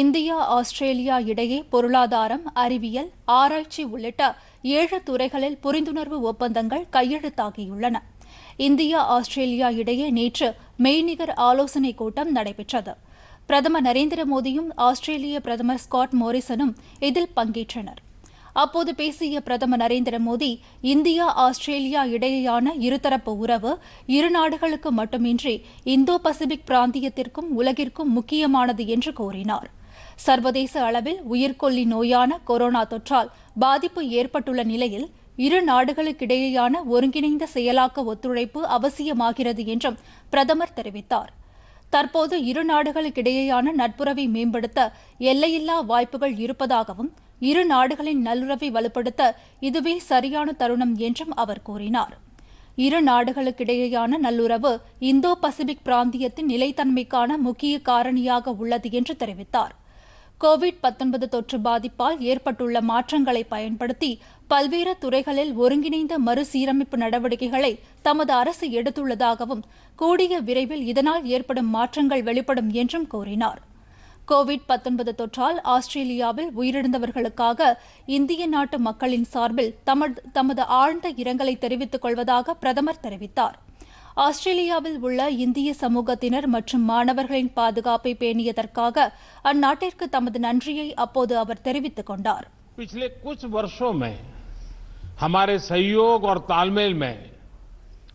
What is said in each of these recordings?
India Australia இடையே பொருளாதாரம் அறிவியல் ஆராய்ச்சி உள்ளிட்ட ஏழு துறைகளில் புரிந்துணர்வு ஒப்பந்தங்கள் கையெழுத்தாகியுள்ளன இந்தியா ஆஸ்திரேலியா இடையே நேற்று மெய்நிகர் ஆலோசனைக் கூட்டம் நடைபெற்றது பிரதமர் நரேந்திர மோடியும் ஆஸ்திரேலிய பிரதமர் ஸ்காட் மோரிசனும் இதில் பங்கேற்றனர் அப்போது பேசிய பிரதமர் நரேந்திர மோடி இந்தியா ஆஸ்திரேலியா இடையேயான இருதரப்பு உறவு இரு நாடுகளுக்கு மட்டுமின்றி இந்தோ பசிபிக் பிராந்தியத்திற்கும் உலகிற்கும் முக்கியமானது என்று கூறினாா் சர்வதேச அளவில் உயிர்கொல்லி நோயான கொரோனா தொற்றால் பாதிப்பு ஏற்பட்டுள்ள நிலையில் இரு நாடுகளுக்கிடையேயான ஒருங்கிணைந்த செயலாக்க ஒத்துழைப்பு அவசியமாகிறது என்றும் பிரதமர் தெரிவித்தார் தற்போது இரு நாடுகளுக்கிடையேயான நட்புறவை மேம்படுத்த எல்லையில்லா வாய்ப்புகள் இருப்பதாகவும் இரு நாடுகளின் நல்லுறவை வலுப்படுத்த இதுவே சரியான தருணம் என்றும் அவர் கூறினார் இரு நாடுகளுக்கிடையேயான நல்லுறவு இந்தோ பசிபிக் பிராந்தியத்தின் நிலைத்தன்மைக்கான முக்கிய காரணியாக உள்ளது என்று தெரிவித்தார் கோவிட் பத்தொன்பது தொற்று பாதிப்பால் ஏற்பட்டுள்ள மாற்றங்களை பயன்படுத்தி பல்வேறு துறைகளில் ஒருங்கிணைந்த மறுசீரமைப்பு நடவடிக்கைகளை தமது அரசு எடுத்துள்ளதாகவும் கூடிய விரைவில் இதனால் ஏற்படும் மாற்றங்கள் வெளிப்படும் என்றும் கூறினார் கோவிட் பத்தொன்பது தொற்றால் ஆஸ்திரேலியாவில் உயிரிழந்தவர்களுக்காக இந்திய நாட்டு மக்களின் சார்பில் தமது ஆழ்ந்த இரங்கலை தெரிவித்துக் கொள்வதாக பிரதமர் தெரிவித்தாா் आस्तिया समूहपेणियोार पिछले कुछ वर्षों में हमारे सहयोग और तालमेल में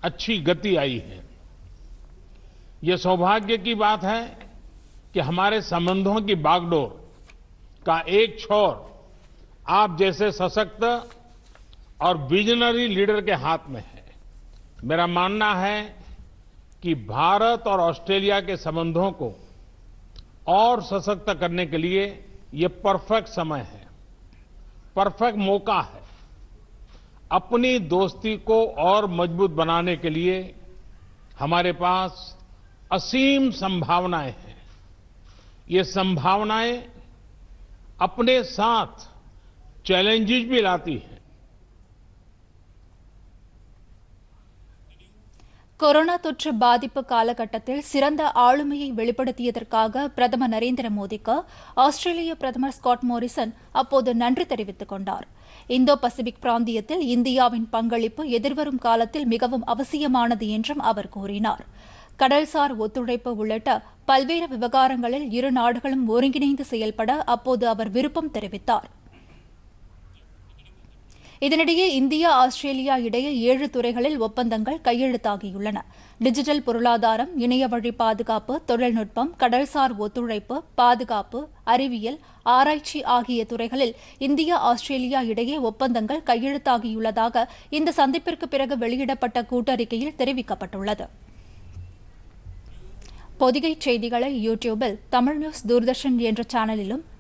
अच्छी गति आई है यह सौभाग्य की बात है कि हमारे संबंधों की बागडोर का एक छोर आप जैसे सशक्त और विजनरी लीडर के हाथ में है मेरा मानना है कि भारत और ऑस्ट्रेलिया के संबंधों को और सशक्त करने के लिए यह परफेक्ट समय है परफेक्ट मौका है अपनी दोस्ती को और मजबूत बनाने के लिए हमारे पास असीम संभावनाएं हैं ये संभावनाएं अपने साथ चैलेंजेस भी लाती हैं கொரோனா தொற்று பாதிப்பு காலகட்டத்தில் சிறந்த ஆளுமையை வெளிப்படுத்தியதற்காக பிரதமர் நரேந்திர மோடிக்கு ஆஸ்திரேலிய பிரதமர் ஸ்காட் மோரிசன் அப்போது நன்றி தெரிவித்துக் கொண்டார் இந்தோ பசிபிக் பிராந்தியத்தில் இந்தியாவின் பங்களிப்பு எதிர்வரும் காலத்தில் மிகவும் அவசியமானது என்றும் அவர் கூறினார் கடல்சார் ஒத்துழைப்பு உள்ளிட்ட பல்வேறு விவகாரங்களில் இரு நாடுகளும் ஒருங்கிணைந்து செயல்பட அப்போது அவர் விருப்பம் தெரிவித்தாா் இதனிடையே இந்தியா ஆஸ்திரேலியா இடையே ஏழு துறைகளில் ஒப்பந்தங்கள் கையெழுத்தாகியுள்ளன டிஜிட்டல் பொருளாதாரம் இணையவழி பாதுகாப்பு தொழில்நுட்பம் கடல்சார் ஒத்துழைப்பு பாதுகாப்பு அறிவியல் ஆராய்ச்சி ஆகிய துறைகளில் இந்தியா ஆஸ்திரேலியா இடையே ஒப்பந்தங்கள் கையெழுத்தாகியுள்ளதாக இந்த சந்திப்பிற்கு பிறகு வெளியிடப்பட்ட கூட்டறிக்கையில் தெரிவிக்கப்பட்டுள்ளது பொதிகை செய்திகளை யூடியூபில் தமிழ் நியூஸ் தூர்தர்ஷன் என்ற சேனலிலும்